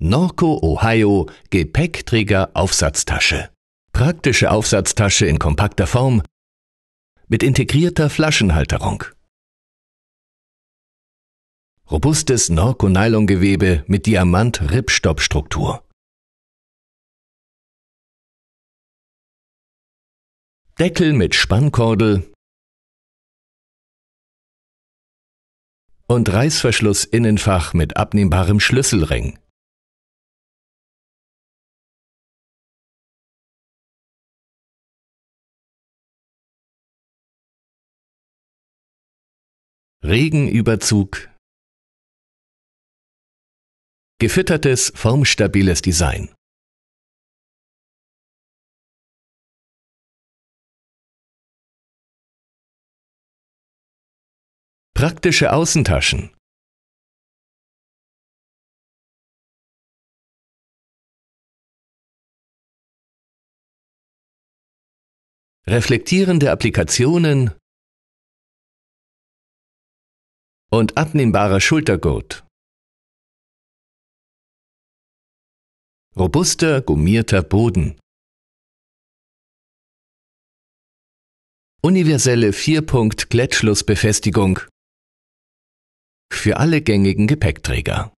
Norco Ohio Gepäckträger Aufsatztasche. Praktische Aufsatztasche in kompakter Form mit integrierter Flaschenhalterung. Robustes Norco Nylongewebe mit Diamant Ripstop Struktur. Deckel mit Spannkordel und Reißverschluss Innenfach mit abnehmbarem Schlüsselring. Regenüberzug. Gefüttertes, formstabiles Design. Praktische Außentaschen. Reflektierende Applikationen und abnehmbarer Schultergurt. Robuster gummierter Boden. Universelle punkt klettschlussbefestigung für alle gängigen Gepäckträger.